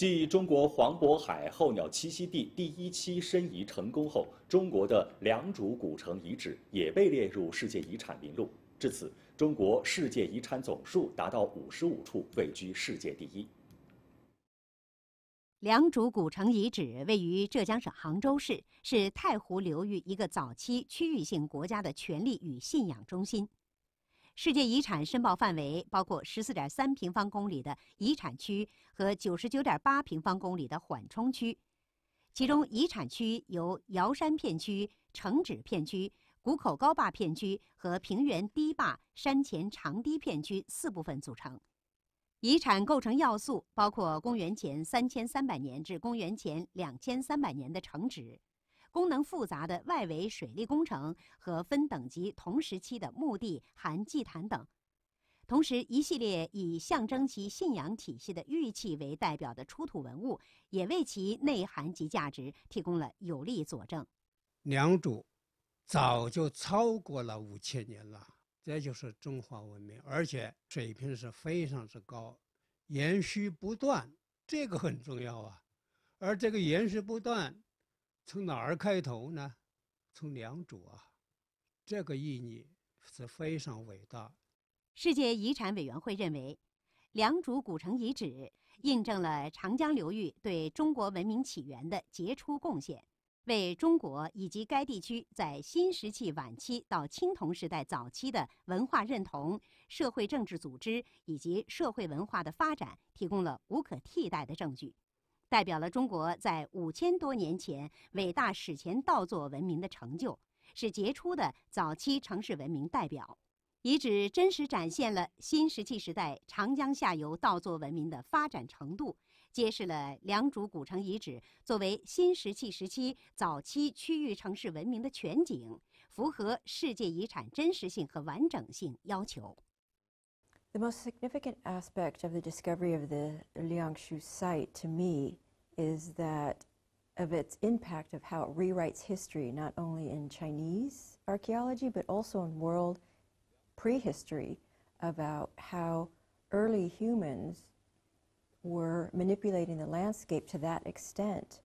继中国黄渤海候鸟栖息地第一期申遗成功后，中国的良渚古城遗址也被列入世界遗产名录。至此，中国世界遗产总数达到五十五处，位居世界第一。良渚古城遗址位于浙江省杭州市，是太湖流域一个早期区域性国家的权力与信仰中心。世界遗产申报范围包括十四点三平方公里的遗产区和九十九点八平方公里的缓冲区，其中遗产区由瑶山片区、城址片区、谷口高坝片区和平原堤坝山前长堤片区四部分组成。遗产构成要素包括公元前三千三百年至公元前两千三百年的城址。功能复杂的外围水利工程和分等级同时期的墓地、含祭坛等，同时一系列以象征其信仰体系的玉器为代表的出土文物，也为其内涵及价值提供了有力佐证。良渚早就超过了五千年了，这就是中华文明，而且水平是非常之高，延续不断，这个很重要啊。而这个延续不断。从哪儿开头呢？从良渚啊，这个意义是非常伟大。世界遗产委员会认为，良渚古城遗址印证了长江流域对中国文明起源的杰出贡献，为中国以及该地区在新石器晚期到青铜时代早期的文化认同、社会政治组织以及社会文化的发展提供了无可替代的证据。代表了中国在五千多年前伟大史前稻作文明的成就，是杰出的早期城市文明代表。遗址真实展现了新石器时代长江下游稻作文明的发展程度，揭示了良渚古城遗址作为新石器时期早期区域城市文明的全景，符合世界遗产真实性和完整性要求。The most significant aspect of the discovery of the Liangshu site to me is that of its impact of how it rewrites history, not only in Chinese archaeology, but also in world prehistory about how early humans were manipulating the landscape to that extent.